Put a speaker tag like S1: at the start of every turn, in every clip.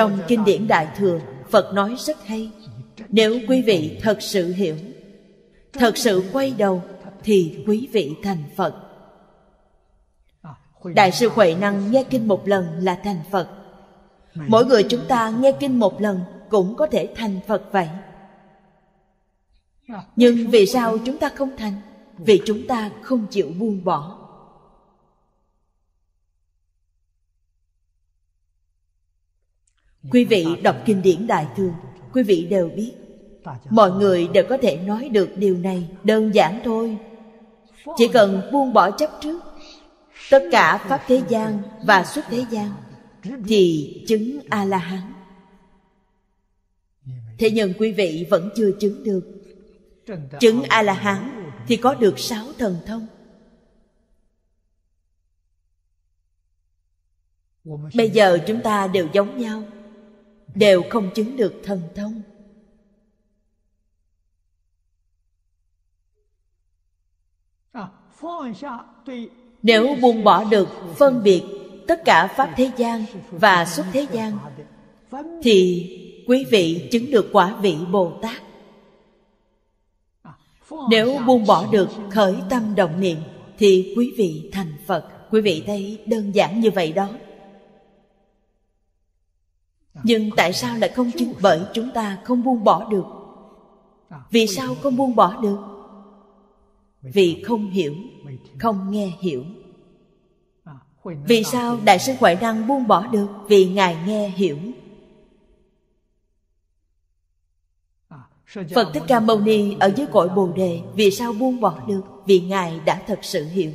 S1: trong kinh điển đại thừa phật nói rất hay nếu quý vị thật sự hiểu thật sự quay đầu thì quý vị thành phật đại sư huệ năng nghe kinh một lần là thành phật mỗi người chúng ta nghe kinh một lần cũng có thể thành phật vậy nhưng vì sao chúng ta không thành vì chúng ta không chịu buông bỏ quý vị đọc kinh điển đại thương quý vị đều biết mọi người đều có thể nói được điều này đơn giản thôi chỉ cần buông bỏ chấp trước tất cả pháp thế gian và xuất thế gian thì chứng a la hán thế nhưng quý vị vẫn chưa chứng được chứng a la hán thì có được sáu thần thông bây giờ chúng ta đều giống nhau đều không chứng được thần thông à, nếu buông bỏ được phân biệt tất cả pháp thế gian và xuất thế gian thì quý vị chứng được quả vị bồ tát à, nếu buông bỏ được khởi tâm động niệm thì quý vị thành phật quý vị thấy đơn giản như vậy đó nhưng tại sao lại không chứng bởi chúng ta không buông bỏ được vì sao không buông bỏ được vì không hiểu không nghe hiểu vì sao đại sư huệ năng buông bỏ được vì ngài nghe hiểu phật thích ca mâu ni ở dưới cội bồ đề vì sao buông bỏ được vì ngài đã thật sự hiểu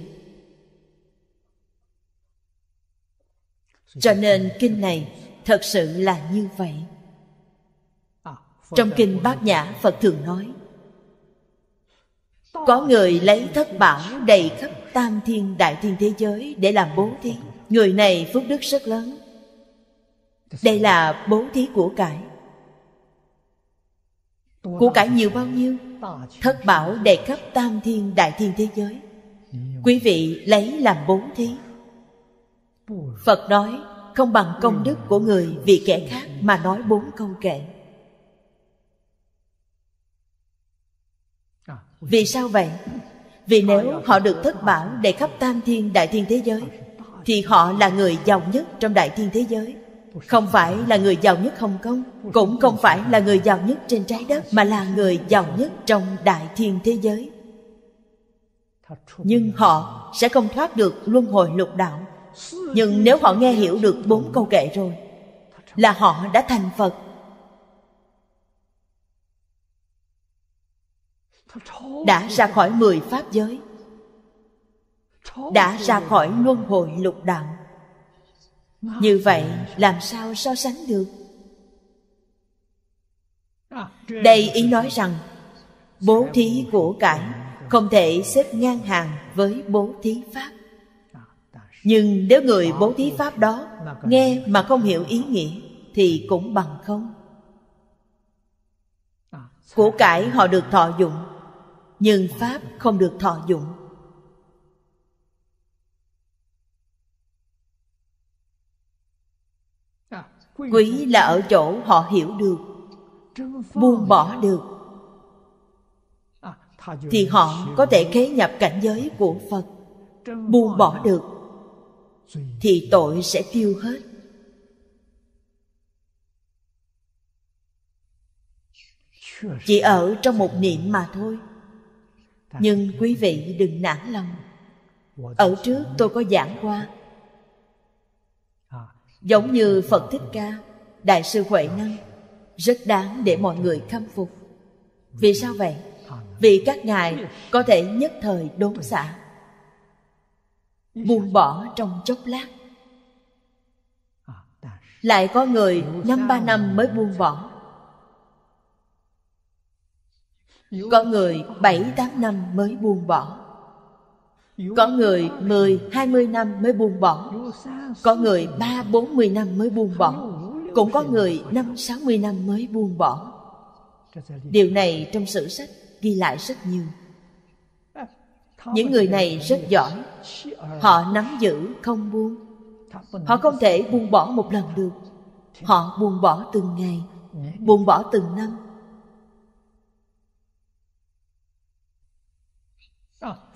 S1: cho nên kinh này thật sự là như vậy à, trong kinh bát nhã phật thường nói có người lấy thất bảo đầy khắp tam thiên đại thiên thế giới để làm bố thí người này phước đức rất lớn đây là bố thí của cải của cải nhiều bao nhiêu thất bảo đầy khắp tam thiên đại thiên thế giới quý vị lấy làm bố thí phật nói không bằng công đức của người vì kẻ khác mà nói bốn câu kệ vì sao vậy vì nếu họ được thất bảo để khắp tam thiên đại thiên thế giới thì họ là người giàu nhất trong đại thiên thế giới không phải là người giàu nhất hồng kông cũng không phải là người giàu nhất trên trái đất mà là người giàu nhất trong đại thiên thế giới nhưng họ sẽ không thoát được luân hồi lục đạo nhưng nếu họ nghe hiểu được bốn câu kệ rồi là họ đã thành phật đã ra khỏi mười pháp giới đã ra khỏi luân hồi lục đạo như vậy làm sao so sánh được đây ý nói rằng bố thí của cải không thể xếp ngang hàng với bố thí pháp nhưng nếu người bố thí pháp đó nghe mà không hiểu ý nghĩa thì cũng bằng không của cải họ được thọ dụng nhưng pháp không được thọ dụng quý là ở chỗ họ hiểu được buông bỏ được thì họ có thể kế nhập cảnh giới của phật buông bỏ được thì tội sẽ tiêu hết chỉ ở trong một niệm mà thôi nhưng quý vị đừng nản lòng ở trước tôi có giảng qua giống như phật thích ca đại sư huệ năng rất đáng để mọi người khâm phục vì sao vậy vì các ngài có thể nhất thời đốn xả buông bỏ trong chốc lát lại có người năm ba năm mới buông bỏ có người bảy tám năm mới buông bỏ có người mười hai mươi năm mới buông bỏ có người ba bốn mươi năm mới buông bỏ cũng có người năm sáu mươi năm mới buông bỏ điều này trong sử sách ghi lại rất nhiều những người này rất giỏi họ nắm giữ không buông họ không thể buông bỏ một lần được họ buông bỏ từng ngày buông bỏ từng năm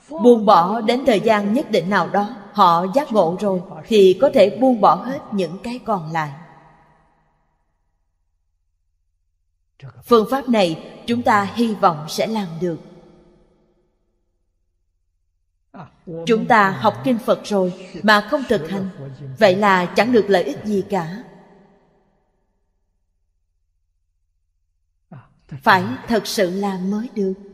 S1: buông bỏ đến thời gian nhất định nào đó họ giác ngộ rồi thì có thể buông bỏ hết những cái còn lại phương pháp này chúng ta hy vọng sẽ làm được chúng ta học kinh phật rồi mà không thực hành vậy là chẳng được lợi ích gì cả phải thật sự làm mới được